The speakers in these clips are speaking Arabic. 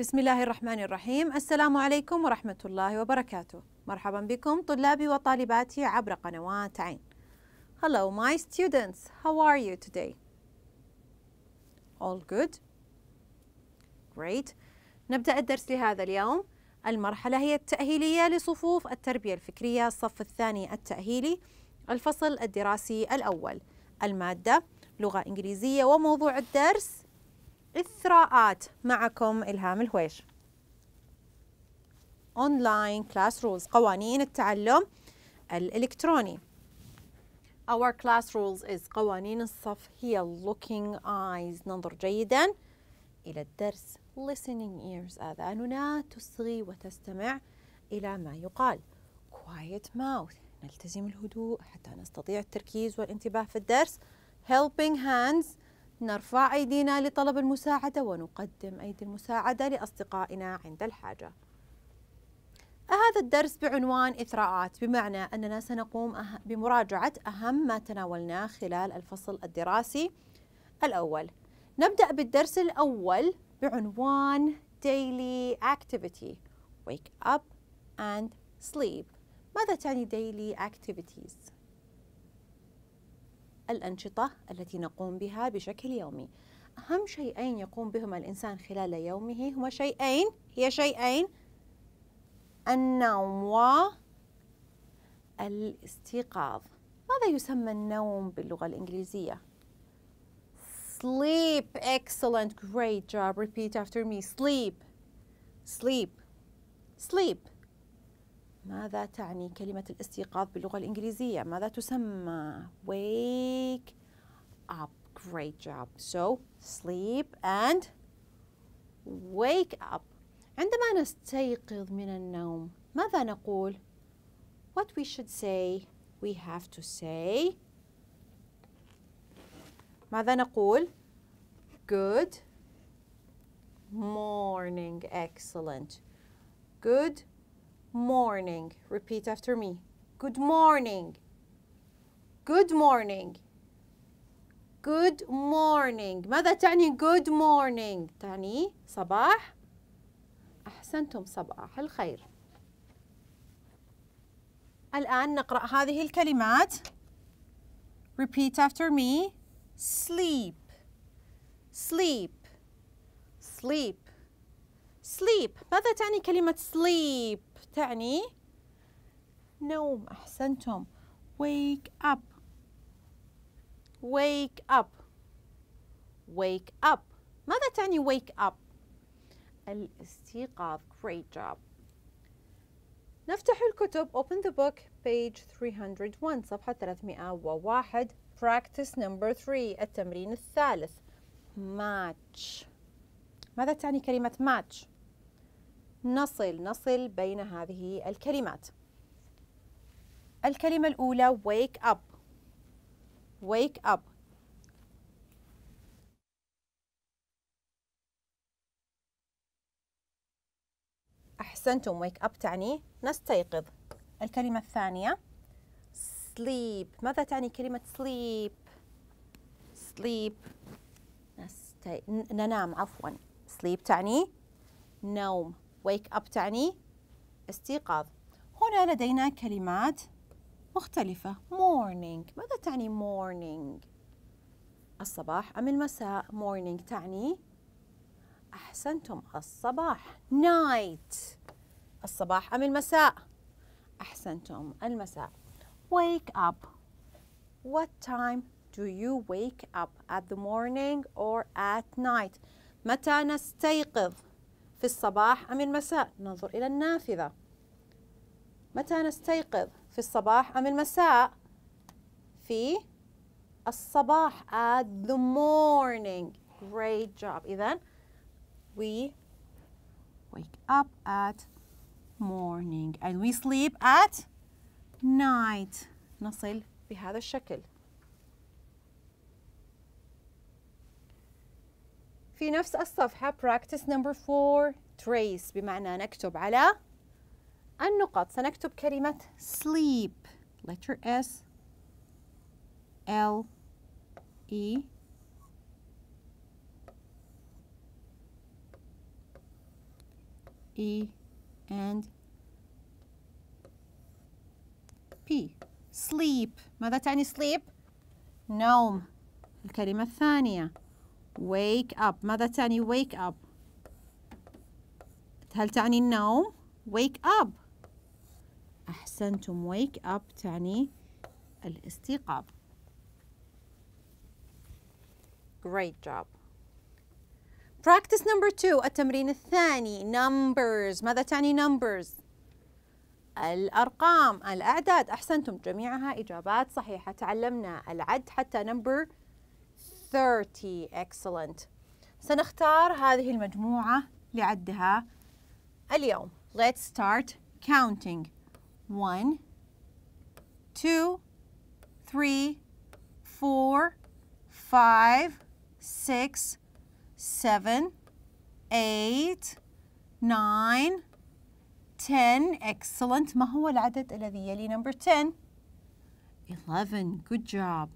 بسم الله الرحمن الرحيم السلام عليكم ورحمة الله وبركاته مرحبا بكم طلابي وطالباتي عبر قنوات عين Hello my students how are you today All good Great نبدأ الدرس لهذا اليوم المرحلة هي التأهيلية لصفوف التربية الفكرية الصف الثاني التأهيلي الفصل الدراسي الأول المادة لغة إنجليزية وموضوع الدرس إثراءات معكم إلهام الهويش Online class rules قوانين التعلم الإلكتروني Our class rules is قوانين الصف هي looking eyes ننظر جيدا إلى الدرس listening ears آذاننا تصغي وتستمع إلى ما يقال quiet mouth نلتزم الهدوء حتى نستطيع التركيز والانتباه في الدرس helping hands نرفع أيدينا لطلب المساعدة ونقدم أيدي المساعدة لأصدقائنا عند الحاجة هذا الدرس بعنوان إثراءات بمعنى أننا سنقوم أه-، بمراجعة أهم ما تناولناه خلال الفصل الدراسي الأول نبدأ بالدرس الأول بعنوان Daily Activity Wake Up and Sleep ماذا تعني Daily Activities؟ الأنشطة التي نقوم بها بشكل يومي أهم شيئين يقوم بهما الإنسان خلال يومه هما شيئين هي شيئين النوم والاستيقاظ ماذا يسمى النوم باللغة الإنجليزية؟ sleep excellent great job repeat after me sleep sleep sleep ماذا تعني كلمة الاستيقاظ باللغة الإنجليزية؟ ماذا تسمى؟ wake up great job so sleep and wake up عندما نستيقظ من النوم ماذا نقول؟ what we should say we have to say ماذا نقول؟ good morning excellent good morning. morning. Repeat after me. Good morning. Good morning. Good morning. ماذا تعني good morning؟ تعني صباح. أحسنتم صباح الخير. الآن نقرأ هذه الكلمات. Repeat after me. Sleep. Sleep. Sleep. Sleep. ماذا تعني كلمة sleep؟ تعني نوم أحسنتم wake up wake up wake up ماذا تعني wake up الاستيقاظ great job نفتح الكتب open the book page 301 صفحة 301 practice number 3 التمرين الثالث match ماذا تعني كلمة match نصل نصل بين هذه الكلمات الكلمة الأولى wake up wake up أحسنتم wake up تعني نستيقظ الكلمة الثانية sleep ماذا تعني كلمة sleep sleep نستي... ننام عفوا sleep تعني نوم wake up تعني استيقاظ هنا لدينا كلمات مختلفة morning ماذا تعني morning؟ الصباح أم المساء morning تعني أحسنتم الصباح night الصباح أم المساء أحسنتم المساء wake up what time do you wake up at the morning or at night متى نستيقظ في الصباح أم المساء ننظر إلى النافذة متى نستيقظ في الصباح أم المساء في الصباح at the morning great job إذا we wake up at morning and we sleep at night نصل بهذا الشكل في نفس الصفحة practice number four trace بمعنى نكتب على النقط سنكتب كلمة sleep letter S L E E and P sleep ماذا تعني sleep؟ نوم الكلمة الثانية wake up ماذا تعني wake up هل تعني النوم wake up أحسنتم wake up تعني الاستيقاظ great job practice number two التمرين الثاني numbers ماذا تعني numbers الأرقام الأعداد أحسنتم جميعها إجابات صحيحة تعلمنا العد حتى number 30 excellent سنختار هذه المجموعة لعدها اليوم let's start counting 1 2 3 4 5 6 7 8 9 10 excellent ما هو العدد الذي يلي number 10 11 good job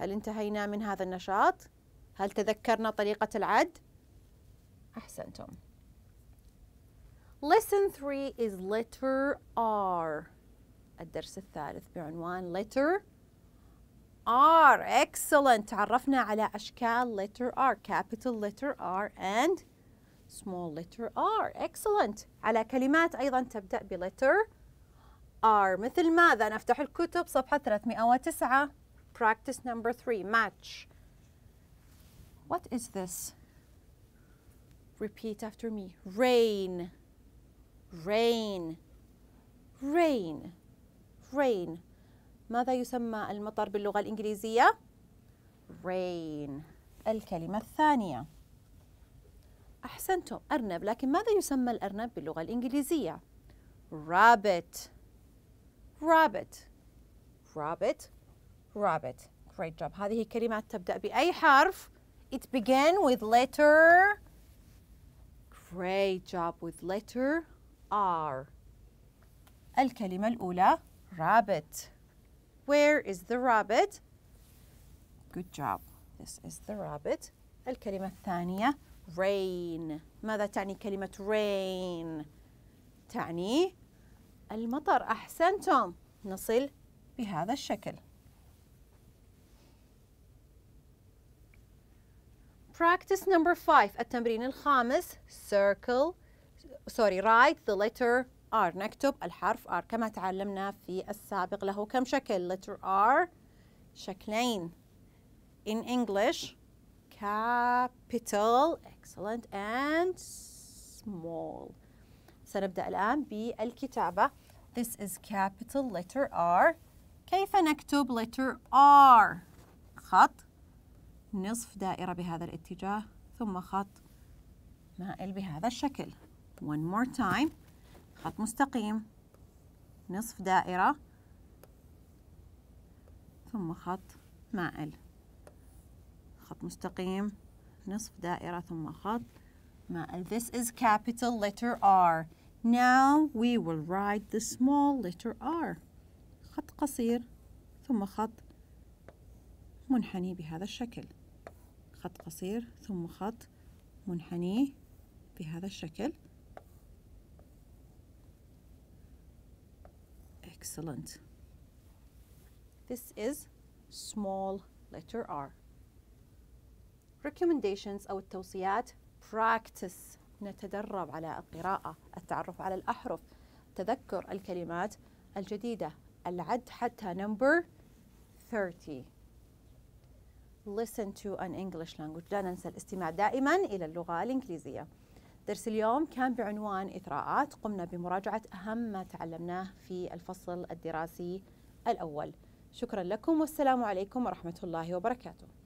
هل انتهينا من هذا النشاط؟ هل تذكرنا طريقة العد؟ أحسنتم. Lesson 3 is letter R. الدرس الثالث بعنوان letter R. Excellent. تعرفنا على أشكال letter R. Capital letter R and small letter R. Excellent. على كلمات أيضا تبدأ بلتر R. مثل ماذا؟ نفتح الكتب صفحة 309. Practice number three, match. What is this? Repeat after me. Rain, rain, rain, rain. ماذا يسمى المطر باللغة الإنجليزية؟ rain. الكلمة الثانية. أحسنتم أرنب لكن ماذا يسمى الأرنب باللغة الإنجليزية؟ rabbit rabbit rabbit rabbit. Great job. هذه كلمات تبدأ بأي حرف. It began with letter. Great job with letter R. الكلمة الأولى rabbit. Where is the rabbit? Good job. This is the rabbit. الكلمة الثانية rain. ماذا تعني كلمة rain؟ تعني المطر. أحسنتم. نصل بهذا الشكل. Practice number five, التمرين الخامس circle sorry write the letter R نكتب الحرف R كما تعلمنا في السابق له كم شكل letter R شكلين in English capital excellent and small سنبدأ الآن بالكتابة This is capital letter R كيف نكتب letter R خط نصف دائرة بهذا الاتجاه ثم خط مائل بهذا الشكل one more time خط مستقيم نصف دائرة ثم خط مائل خط مستقيم نصف دائرة ثم خط مائل this is capital letter R now we will write the small letter R خط قصير ثم خط منحني بهذا الشكل خط قصير ثم خط منحني بهذا الشكل excellent this is small letter R recommendations أو التوصيات practice نتدرب على القراءة التعرف على الأحرف تذكر الكلمات الجديدة العد حتى number 30 listen to an English language لا ننسى الاستماع دائما إلى اللغة الإنجليزية درس اليوم كان بعنوان إثراءات قمنا بمراجعة أهم ما تعلمناه في الفصل الدراسي الأول شكرا لكم والسلام عليكم ورحمة الله وبركاته